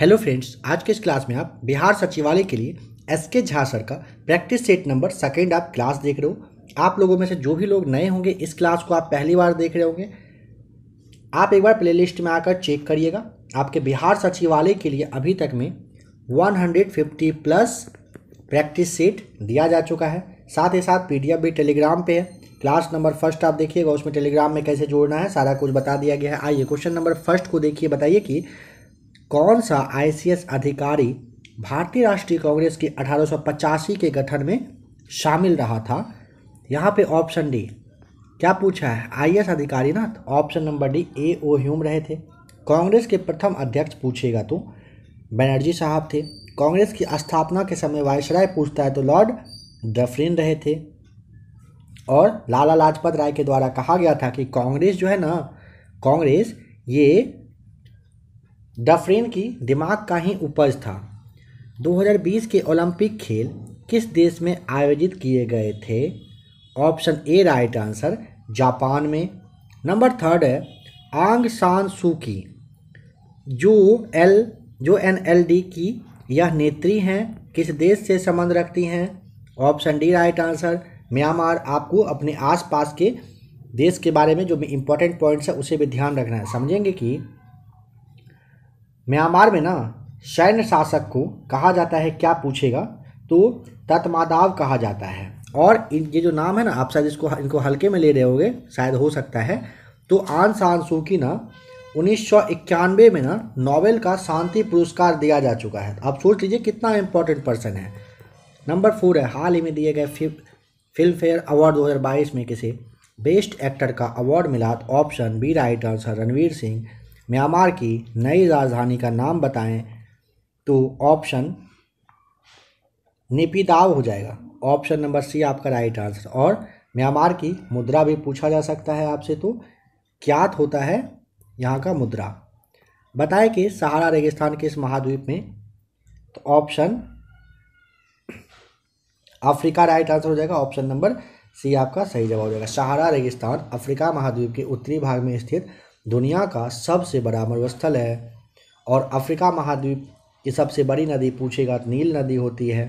hello friends आज के इस क्लास में आप बिहार सचिवालय के लिए एस के झा सर का प्रैक्टिस सेट नंबर सेकेंड आप क्लास देख रहे हो आप लोगों में से जो भी लोग नए होंगे इस क्लास को आप पहली बार देख रहे होंगे आप एक बार प्लेलिस्ट में आकर चेक करिएगा आपके बिहार सचिवालय के लिए अभी तक में 150 प्लस प्रैक्टिस सेट दिया जा चुका है साथ ही साथ पी भी टेलीग्राम पर है क्लास नंबर फर्स्ट आप देखिएगा उसमें टेलीग्राम में कैसे जोड़ना है सारा कुछ बता दिया गया है आइए क्वेश्चन नंबर फर्स्ट को देखिए बताइए कि कौन सा आईसीएस अधिकारी भारतीय राष्ट्रीय कांग्रेस के अठारह के गठन में शामिल रहा था यहाँ पे ऑप्शन डी क्या पूछा है आईएएस अधिकारी ना तो option number D A O Hume रहे थे कांग्रेस के प्रथम अध्यक्ष पूछेगा तो बनर्जी साहब थे कांग्रेस की स्थापना के समय वायसराय पूछता है तो लॉर्ड डफरिन रहे थे और लाला लाजपत राय के द्वारा कहा गया था कि कांग्रेस जो है ना कांग्रेस ये डफरेन की दिमाग का ही उपज था 2020 के ओलंपिक खेल किस देश में आयोजित किए गए थे option A right answer Japan में नंबर थर्ड है आंग सान सूकी जो एल जो एन एल डी की यह नेत्री हैं किस देश से संबंध रखती हैं option D right answer Myanmar आपको अपने आसपास के देश के बारे में जो इम्पोर्टेंट पॉइंट्स है उसे भी ध्यान रखना है समझेंगे कि म्यांमार में ना सैन्य शासक को कहा जाता है क्या पूछेगा तो तत्मादाव कहा जाता है और इन ये जो नाम है ना आप शायद इसको इनको हल्के में ले रहे होगे शायद हो सकता है तो आन शान सू की ना उन्नीस में ना नोबेल का शांति पुरस्कार दिया जा चुका है आप सोच लीजिए कितना इम्पोर्टेंट पर्सन है नंबर फोर है हाल ही में दिए गए फिल्म फेयर अवार्ड 2022 में किसी बेस्ट एक्टर का अवार्ड मिला option B right answer Ranveer Singh Myanmar की नई राजधानी का नाम बताएं तो ऑप्शन निपिदाव हो जाएगा ऑप्शन नंबर सी आपका राइट आंसर और म्यांमार की मुद्रा भी पूछा जा सकता है आपसे तो क्या होता है यहाँ का मुद्रा बताएं कि सहारा रेगिस्तान के इस महाद्वीप में तो ऑप्शन अफ्रीका राइट आंसर हो जाएगा ऑप्शन नंबर सी आपका सही जवाब हो जाएगा सहारा रेगिस्तान अफ्रीका महाद्वीप के उत्तरी भाग में स्थित दुनिया का सबसे बड़ा मरुस्थल है और अफ्रीका महाद्वीप की सबसे बड़ी नदी पूछेगा तो नील नदी होती है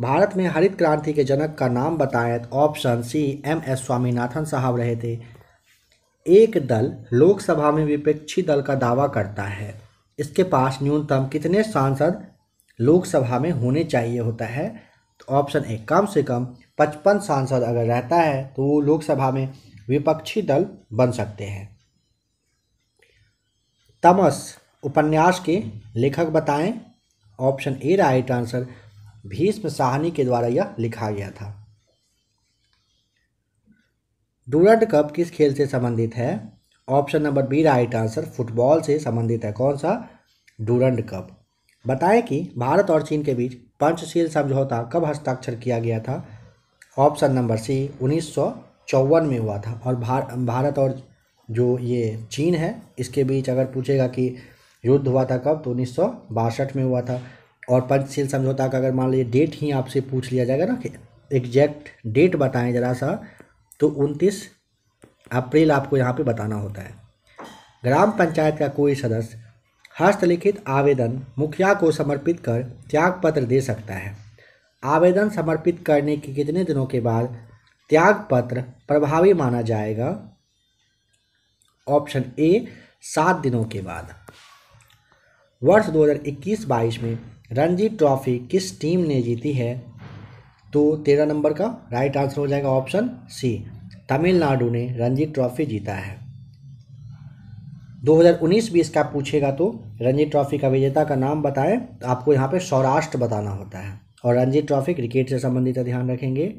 भारत में हरित क्रांति के जनक का नाम बताएं तो option C M S Swaminathan साहब रहे थे एक दल लोकसभा में विपक्षी दल का दावा करता है इसके पास न्यूनतम कितने सांसद लोकसभा में होने चाहिए होता है तो ऑप्शन ए कम से कम पचपन सांसद अगर रहता है तो वो लोकसभा में विपक्षी दल बन सकते हैं तमस उपन्यास के लेखक बताएं option A right answer Bhisham Sahni के द्वारा यह लिखा गया था डूरड कप किस खेल से संबंधित है option number B right answer football से संबंधित है कौन सा डूरंड कप बताएं कि भारत और चीन के बीच पंचशील समझौता कब हस्ताक्षर किया गया था ऑप्शन नंबर सी उन्नीस चौवन में हुआ था और भार, भारत और जो ये चीन है इसके बीच अगर पूछेगा कि युद्ध हुआ था कब तो उन्नीस में हुआ था और पंचशील समझौता का अगर मान लीजिए डेट ही आपसे पूछ लिया जाएगा ना कि एग्जैक्ट डेट बताएं ज़रा सा तो उनतीस अप्रैल आपको यहाँ पे बताना होता है ग्राम पंचायत का कोई सदस्य हस्तलिखित आवेदन मुखिया को समर्पित कर त्यागपत्र दे सकता है आवेदन समर्पित करने के कितने दिनों के बाद त्याग पत्र प्रभावी माना जाएगा ऑप्शन ए सात दिनों के बाद वर्ष 2021-22 में रणजी ट्रॉफी किस टीम ने जीती है तो तेरह नंबर का राइट आंसर हो जाएगा ऑप्शन सी तमिलनाडु ने रणजी ट्रॉफी जीता है 2019-20 का पूछेगा तो रणजी ट्रॉफी का विजेता का नाम बताएं तो आपको यहाँ पे सौराष्ट्र बताना होता है और रणजी ट्रॉफी क्रिकेट से संबंधित ध्यान रखेंगे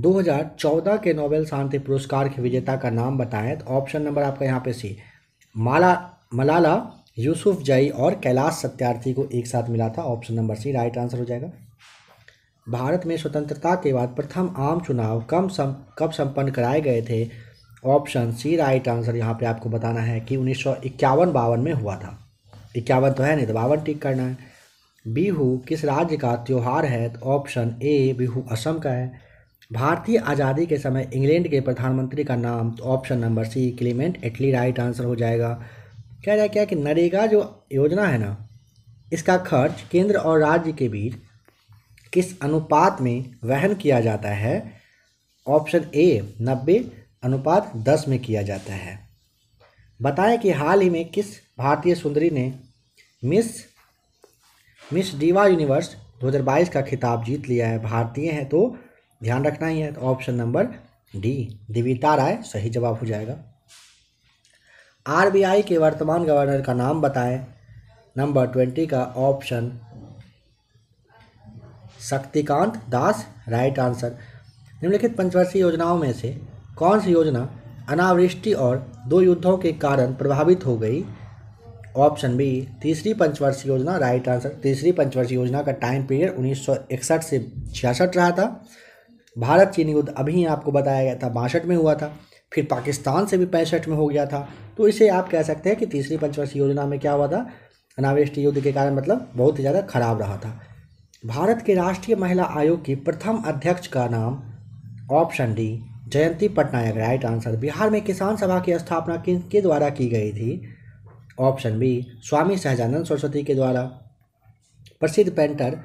2014 के नोबेल शांति पुरस्कार के विजेता का नाम बताएं तो ऑप्शन नंबर आपका यहाँ पे सी माला मलाला यूसुफ जई और कैलाश सत्यार्थी को एक साथ मिला था option number C right answer हो जाएगा भारत में स्वतंत्रता के बाद प्रथम आम चुनाव कम सम कब संपन्न कराए गए थे ऑप्शन सी राइट आंसर यहाँ पे आपको बताना है कि उन्नीस सौ इक्यावन बावन में हुआ था इक्यावन तो है नहीं तो बावन टिक करना है बिहू किस राज्य का त्यौहार है तो ऑप्शन ए बिहू असम का है भारतीय आज़ादी के समय इंग्लैंड के प्रधानमंत्री का नाम तो option number C Clement Attlee right answer हो जाएगा क्या जाए क्या कि नरेगा जो योजना है ना इसका खर्च केंद्र और राज्य के बीच किस अनुपात में वहन किया जाता है ऑप्शन ए नब्बे अनुपात दस में किया जाता है बताएं कि हाल ही में किस भारतीय सुंदरी ने मिस मिस डीवा यूनिवर्स 2022 का खिताब जीत लिया है भारतीय हैं तो ध्यान रखना ही है तो option number D Divita Rai सही जवाब हो जाएगा आरबीआई के वर्तमान गवर्नर का नाम बताएं नंबर ट्वेंटी का option Shaktikanta Das right answer निम्नलिखित पंचवर्षीय योजनाओं में से कौन सी योजना अनावृष्टि और दो युद्धों के कारण प्रभावित हो गई ऑप्शन बी तीसरी पंचवर्षीय योजना राइट आंसर तीसरी पंचवर्षीय योजना का टाइम पीरियड 1961 से छियासठ रहा था भारत चीन युद्ध अभी आपको बताया गया था बासठ में हुआ था फिर पाकिस्तान से भी पैंसठ में हो गया था तो इसे आप कह सकते हैं कि तीसरी पंचवर्षीय योजना में क्या हुआ था अनावेष्ट युद्ध के कारण मतलब बहुत ही ज़्यादा खराब रहा था भारत के राष्ट्रीय महिला आयोग की प्रथम अध्यक्ष का नाम option D Jayanti Patnaik right answer Bihar में किसान सभा की स्थापना किन के द्वारा की गई थी ऑप्शन बी स्वामी सहजानंद सरस्वती के द्वारा प्रसिद्ध पेंटर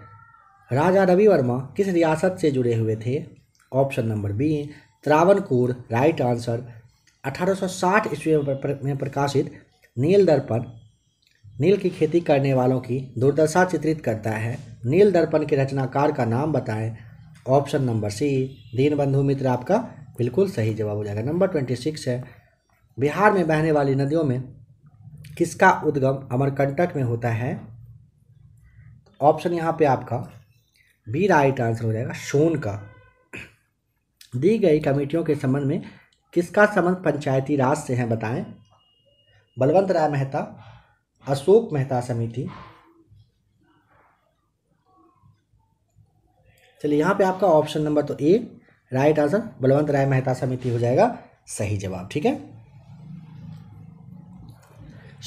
राजा रवि वर्मा किस रियासत से जुड़े हुए थे option number B Travancore right answer 1860 ईस्वी में प्रकाशित नील दर्पण नील की खेती करने वालों की दुर्दशा चित्रित करता है नील दर्पण के रचनाकार का नाम बताएं option number C Dinabandhu Mitra आपका बिल्कुल सही जवाब हो जाएगा नंबर ट्वेंटी सिक्स है बिहार में बहने वाली नदियों में किसका उद्गम अमरकंटक में होता है ऑप्शन यहाँ पे आपका बी राइट आंसर हो जाएगा सोन का दी गई कमेटियों के संबंध में किसका संबंध पंचायती राज से है बताएं बलवंत राय मेहता अशोक मेहता समिति चलिए यहाँ पे आपका ऑप्शन नंबर तो A right answer Balwant Rai Mehta समिति हो जाएगा सही जवाब ठीक है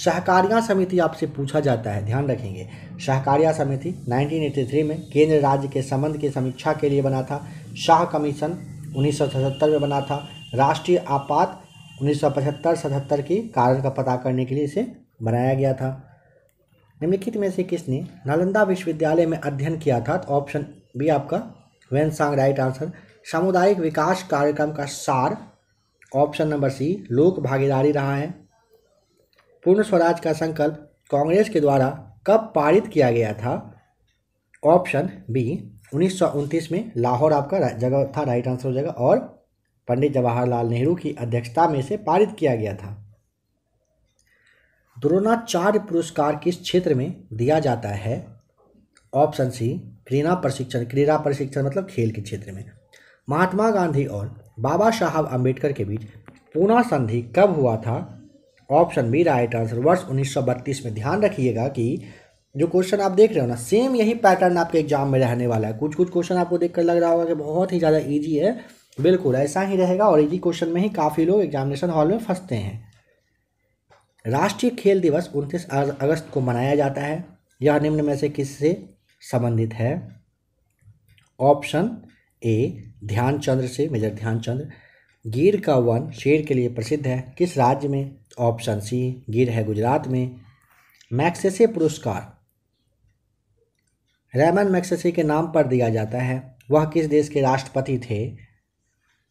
सहकारिया समिति आपसे पूछा जाता है ध्यान रखेंगे सहकारिया समिति 1983 में केंद्र राज्य के संबंध की समीक्षा के लिए बना था शाह कमीशन उन्नीस में बना था राष्ट्रीय आपात उन्नीस सौ की कारण का पता करने के लिए इसे बनाया गया था निम्नलिखित में से किसने नालंदा विश्वविद्यालय में अध्ययन किया था तो ऑप्शन बी आपका वेन सांग राइट आंसर सामुदायिक विकास कार्यक्रम का सार ऑप्शन नंबर सी लोक भागीदारी रहा है पूर्ण स्वराज का संकल्प कांग्रेस के द्वारा कब पारित किया गया था ऑप्शन बी उन्नीस में लाहौर आपका जगह था राइट आंसर हो जाएगा और पंडित जवाहरलाल नेहरू की अध्यक्षता में से पारित किया गया था द्रोणाचार्य पुरस्कार किस क्षेत्र में दिया जाता है ऑप्शन सी क्रीड़ा प्रशिक्षण क्रीड़ा प्रशिक्षण मतलब खेल के क्षेत्र में महात्मा गांधी और बाबा साहब अम्बेडकर के बीच पूना संधि कब हुआ था ऑप्शन बी राइट आंसर वर्ष 1932 में ध्यान रखिएगा कि जो क्वेश्चन आप देख रहे हो ना सेम यही पैटर्न आपके एग्जाम में रहने वाला है कुछ कुछ क्वेश्चन आपको देखकर लग रहा होगा कि बहुत ही ज़्यादा ईजी है बिल्कुल ऐसा ही रहेगा और इजी क्वेश्चन में ही काफ़ी लोग एग्जामिनेशन हॉल में फंसते हैं राष्ट्रीय खेल दिवस उनतीस अगस्त को मनाया जाता है यह निम्न में से किससे संबंधित है ऑप्शन ए ध्यानचंद्र से मेजर ध्यानचंद्र गिर का वन शेर के लिए प्रसिद्ध है किस राज्य में ऑप्शन सी गिर है गुजरात में मैक्सेसे पुरस्कार रैमन मैक्सेसे के नाम पर दिया जाता है वह किस देश के राष्ट्रपति थे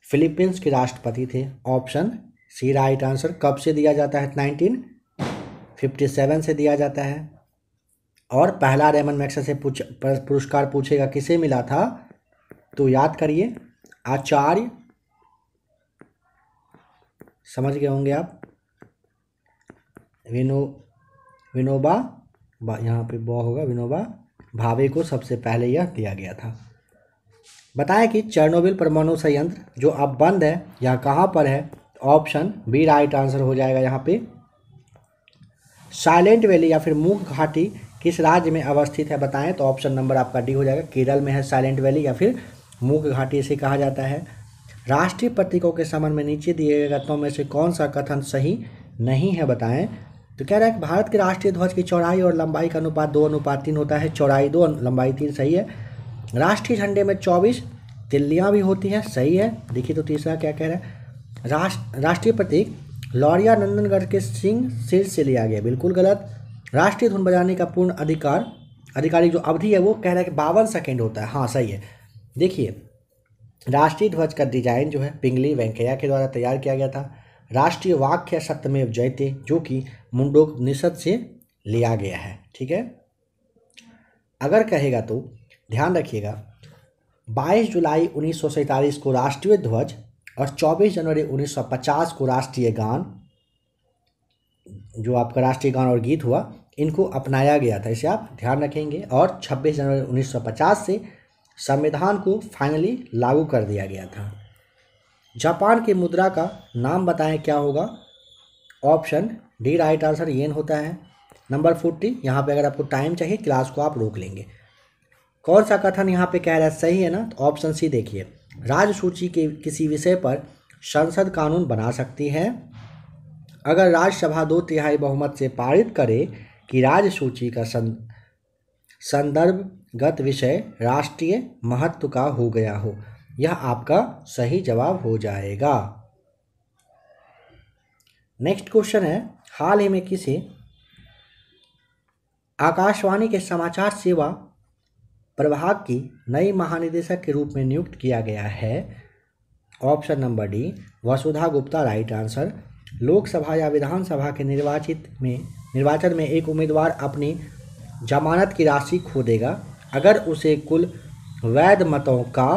फिलीपींस के राष्ट्रपति थे ऑप्शन सी राइट आंसर कब से दिया जाता है नाइनटीन फिफ्टी सेवन से दिया जाता है और पहला रेमन से पूछ पुरस्कार पूछेगा किसे मिला था तो याद करिए आचार्य समझ गए होंगे आप विनो विनोबा यहाँ पे ब होगा विनोबा भावे को सबसे पहले यह दिया गया था बताया कि चर्नोबिल परमाणु संयंत्र जो अब बंद है यह कहाँ पर है ऑप्शन बी राइट आंसर हो जाएगा यहाँ पे साइलेंट वैली या फिर मूक घाटी किस राज्य में अवस्थित है बताएं तो ऑप्शन नंबर आपका डी हो जाएगा केरल में है साइलेंट वैली या फिर मूक घाटी इसे कहा जाता है राष्ट्रीय प्रतीकों के संबंध में नीचे दिए गए कथनों में से कौन सा कथन सही नहीं है बताएं तो कह रहा है कि भारत के राष्ट्रीय ध्वज की चौड़ाई और लंबाई का अनुपात दो अनुपात तीन होता है चौड़ाई दो लंबाई तीन सही है राष्ट्रीय झंडे में चौबीस तिल्लियाँ भी होती हैं सही है देखिए तो तीसरा क्या कह रहा है राष्ट्र राष्ट्रीय प्रतीक लौरिया नंदनगढ़ के सिंह सिर से लिया गया बिल्कुल गलत राष्ट्रीय धुन बजाने का पूर्ण अधिकार अधिकारी जो अवधि है वो कह रहा है कि बावन सेकेंड होता है हाँ सही है देखिए राष्ट्रीय ध्वज का डिजाइन जो है पिंगली वेंकैया के द्वारा तैयार किया गया था राष्ट्रीय वाक्य सत्यमेव जयते जो कि मुंडोपनिषद से लिया गया है ठीक है अगर कहेगा तो ध्यान रखिएगा 22 जुलाई उन्नीस को राष्ट्रीय ध्वज और 24 जनवरी 1950 को राष्ट्रीय गान जो आपका राष्ट्रीय गान और गीत हुआ इनको अपनाया गया था इसे आप ध्यान रखेंगे और 26 जनवरी 1950 से संविधान को फाइनली लागू कर दिया गया था जापान की मुद्रा का नाम बताएं क्या होगा option D right answer yen होता है नंबर फोर्टी यहाँ पे अगर आपको टाइम चाहिए क्लास को आप रोक लेंगे कौन सा कथन यहाँ पे कह रहा है सही है ना तो ऑप्शन सी देखिए राज्य सूची के किसी विषय पर संसद कानून बना सकती है अगर राज्यसभा दो तिहाई बहुमत से पारित करे कि राज्य सूची का संदर्भगत विषय राष्ट्रीय महत्व का हो गया हो यह आपका सही जवाब हो जाएगा नेक्स्ट क्वेश्चन है हाल ही में किसी आकाशवाणी के समाचार सेवा प्रभाग की नई महानिदेशक के रूप में नियुक्त किया गया है option number D Vasudha Gupta right answer Lok Sabha या विधानसभा के निर्वाचित में निर्वाचन में एक उम्मीदवार अपनी जमानत की राशि खो देगा अगर उसे कुल वैध मतों का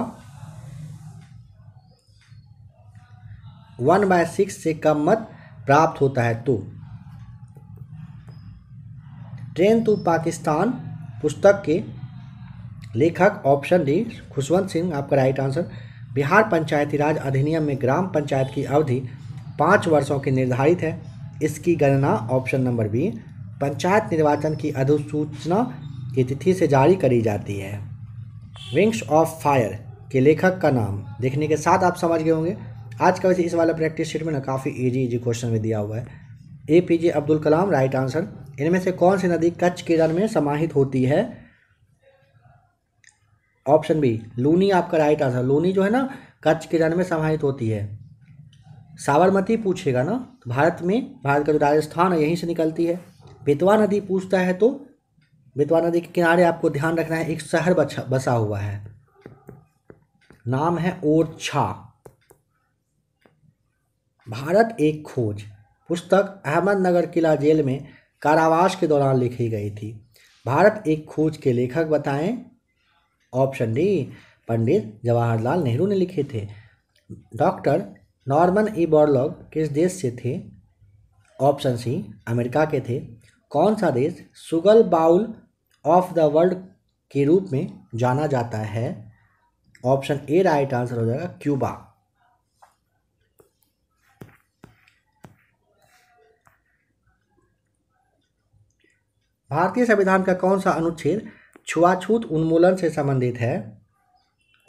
वन बाय सिक्स से कम मत प्राप्त होता है तो ट्रेन टू पाकिस्तान पुस्तक के लेखक ऑप्शन डी खुशवंत सिंह आपका राइट आंसर बिहार पंचायती राज अधिनियम में ग्राम पंचायत की अवधि पाँच वर्षों की निर्धारित है इसकी गणना ऑप्शन नंबर बी पंचायत निर्वाचन की अधिसूचना की तिथि से जारी करी जाती है विंग्स ऑफ फायर के लेखक का नाम देखने के साथ आप समझ गए होंगे आज का वैसे इस वाला प्रैक्टिस शीट में ना काफ़ी ईजी ईजी क्वेश्चन में दिया हुआ है A P J Abdul Kalam right answer इनमें से कौन सी नदी कच्छ के जल में समाहित होती है ऑप्शन बी लूनी आपका राइट आंसर लूनी जो है ना कच्छ के जल में समाहित होती है साबरमती पूछेगा ना तो भारत में भारत का जो राजस्थान है यहीं से निकलती है बेतवा नदी पूछता है तो बेतवा नदी के किनारे आपको ध्यान रखना है एक शहर बसा हुआ है नाम है ओरछा भारत एक खोज पुस्तक अहमदनगर किला जेल में कारावास के दौरान लिखी गई थी भारत एक खोज के लेखक बताएं ऑप्शन डी पंडित जवाहरलाल नेहरू ने लिखे थे डॉक्टर नॉर्मन ई बॉर्लॉग किस देश से थे ऑप्शन सी अमेरिका के थे कौन सा देश sugar bowl of the world के रूप में जाना जाता है ऑप्शन ए राइट आंसर हो जाएगा क्यूबा भारतीय संविधान का कौन सा अनुच्छेद छुआछूत उन्मूलन से संबंधित है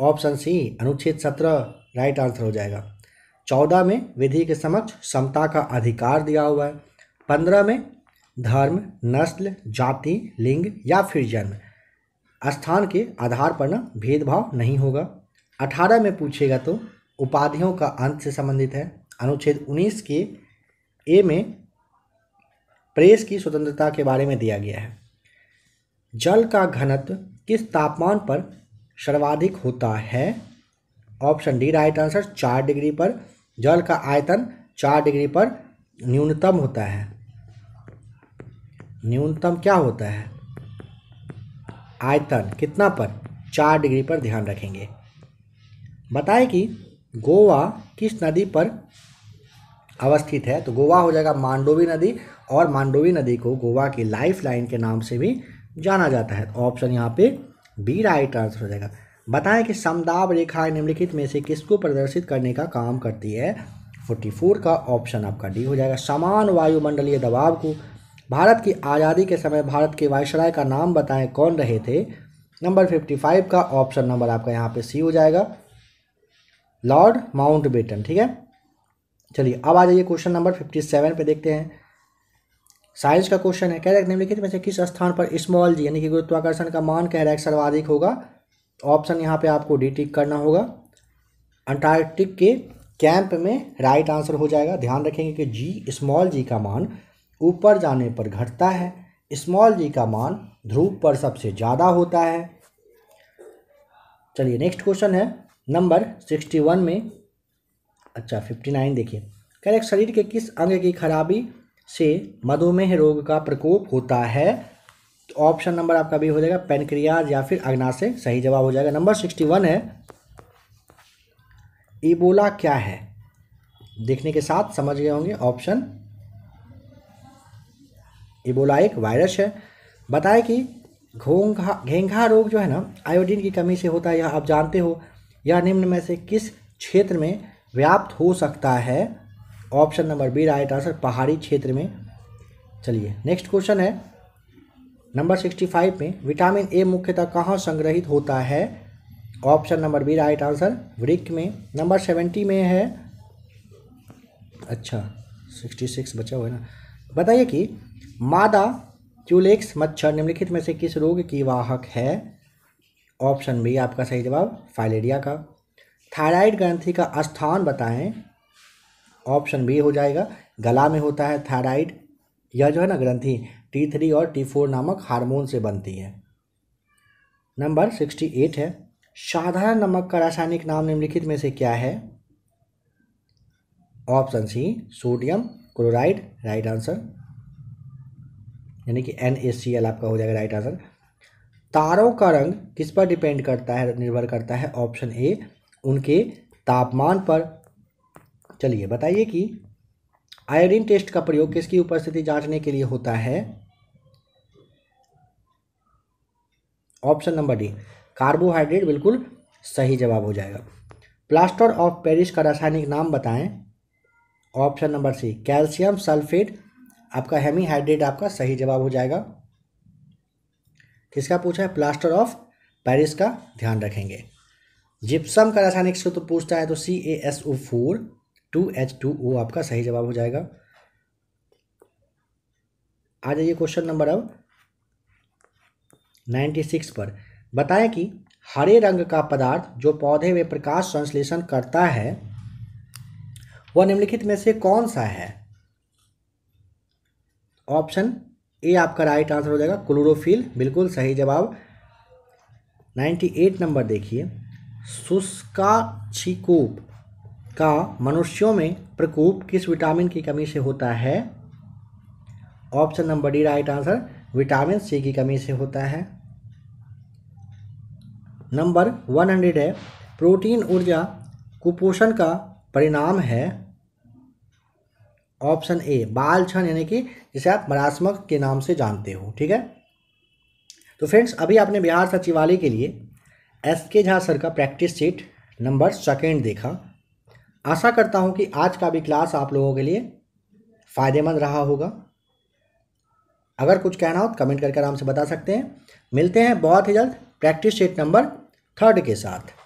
ऑप्शन सी अनुच्छेद सत्रह राइट आंसर हो जाएगा चौदह में विधि के समक्ष समता का अधिकार दिया हुआ है पंद्रह में धर्म नस्ल जाति लिंग या फिर जन्म स्थान के आधार पर न भेदभाव नहीं होगा अठारह में पूछेगा तो उपाधियों का अंत से संबंधित है अनुच्छेद उन्नीस के ए में प्रेस की स्वतंत्रता के बारे में दिया गया है जल का घनत्व किस तापमान पर सर्वाधिक होता है ऑप्शन डी राइट आंसर चार डिग्री पर जल का आयतन चार डिग्री पर न्यूनतम होता है न्यूनतम क्या होता है आयतन कितना पर चार डिग्री पर ध्यान रखेंगे बताएं कि गोवा किस नदी पर अवस्थित है तो गोवा हो जाएगा मांडोवी नदी और मांडोवी नदी को गोवा की लाइफ लाइन के नाम से भी जाना जाता है ऑप्शन यहाँ पे बी राइट आंसर हो जाएगा बताएं कि समदाब रेखा निम्नलिखित में से किसको प्रदर्शित करने का काम करती है 44 का ऑप्शन आपका डी हो जाएगा समान वायुमंडलीय दबाव को भारत की आज़ादी के समय भारत के वायसराय का नाम बताएं कौन रहे थे नंबर 55 का ऑप्शन नंबर आपका यहाँ पे सी हो जाएगा लॉर्ड माउंट बेटन ठीक है चलिए अब आ जाइए क्वेश्चन नंबर सेवन पे देखते हैं साइंस का क्वेश्चन है कह रहे हैं लिखित में से किस स्थान पर स्मॉल जी यानी कि गुरुत्वाकर्षण का मान कह रहा है सर्वाधिक होगा ऑप्शन यहाँ पे आपको डी टिक करना होगा अंटार्कटिक के कैंप में राइट आंसर हो जाएगा ध्यान रखेंगे कि जी स्मॉल जी का मान ऊपर जाने पर घटता है स्मॉल जी का मान ध्रुव पर सबसे ज़्यादा होता है चलिए नेक्स्ट क्वेश्चन है नंबर सिक्सटी वन में अच्छा फिफ्टी नाइन देखिए कह रहे शरीर के किस अंग की खराबी से मधुमेह रोग का प्रकोप होता है तो ऑप्शन नंबर आपका भी हो जाएगा पेनक्रियाज या फिर अग्नाशय सही जवाब हो जाएगा नंबर सिक्सटी वन है इबोला क्या है देखने के साथ समझ गए होंगे ऑप्शन इबोला एक वायरस है बताए कि घोंघा घेंघा रोग जो है ना आयोडीन की कमी से होता है यह आप जानते हो यह निम्न में से किस क्षेत्र में व्याप्त हो सकता है option number B right answer पहाड़ी क्षेत्र में चलिए नेक्स्ट क्वेश्चन है नंबर सिक्सटी फाइव में विटामिन ए मुख्यतः कहाँ संग्रहित होता है option number B right answer वृक्ष में नंबर सेवेंटी में है अच्छा सिक्सटी सिक्स बचा हुआ है ना बताइए कि मादा क्यूलेक्स मच्छर निम्नलिखित में से किस रोग की वाहक है ऑप्शन बी आपका सही जवाब फाइलेरिया का थायराइड ग्रंथि का स्थान बताएं ऑप्शन बी हो जाएगा गला में होता है थायराइड यह जो है ना ग्रंथि टी थ्री और टी फोर नामक हार्मोन से बनती है नंबर सिक्सटी एट है साधारण नमक का रासायनिक नाम निम्नलिखित में से क्या है option C sodium chloride right answer यानी कि एन आपका हो जाएगा राइट आंसर तारों का रंग किस पर डिपेंड करता है निर्भर करता है ऑप्शन ए उनके तापमान पर चलिए बताइए कि आयोडीन टेस्ट का प्रयोग किसकी उपस्थिति जांचने के लिए होता है ऑप्शन नंबर डी कार्बोहाइड्रेट बिल्कुल सही जवाब हो जाएगा प्लास्टर ऑफ पेरिस का रासायनिक नाम बताएं option number C calcium sulphate आपका हेमीहाइड्रेट आपका सही जवाब हो जाएगा किसका पूछा है प्लास्टर ऑफ पेरिस का ध्यान रखेंगे जिप्सम का रासायनिक सूत्र पूछता है तो C A S O four two H two O आपका सही जवाब हो जाएगा आ जाइए क्वेश्चन नंबर अब नाइन्टी सिक्स पर बताएं कि हरे रंग का पदार्थ जो पौधे में प्रकाश संश्लेषण करता है वह निम्नलिखित में से कौन सा है ऑप्शन ए आपका राइट आंसर हो जाएगा क्लोरोफिल बिल्कुल सही जवाब 98 नंबर देखिए शुष्का छिकोप का मनुष्यों में प्रकोप किस विटामिन की कमी से होता है option number D right answer vitamin C की कमी से होता है नंबर वन हंड्रेड है प्रोटीन ऊर्जा कुपोषण का परिणाम है ऑप्शन ए बाल क्षण यानी कि जिसे आप मरासमक के नाम से जानते हो ठीक है तो फ्रेंड्स अभी आपने बिहार सचिवालय के लिए एस के झा सर का प्रैक्टिस सीट नंबर सेकेंड देखा आशा करता हूँ कि आज का भी क्लास आप लोगों के लिए फ़ायदेमंद रहा होगा अगर कुछ कहना हो तो कमेंट करके आराम से बता सकते हैं मिलते हैं बहुत ही जल्द प्रैक्टिस सेट नंबर थर्ड के साथ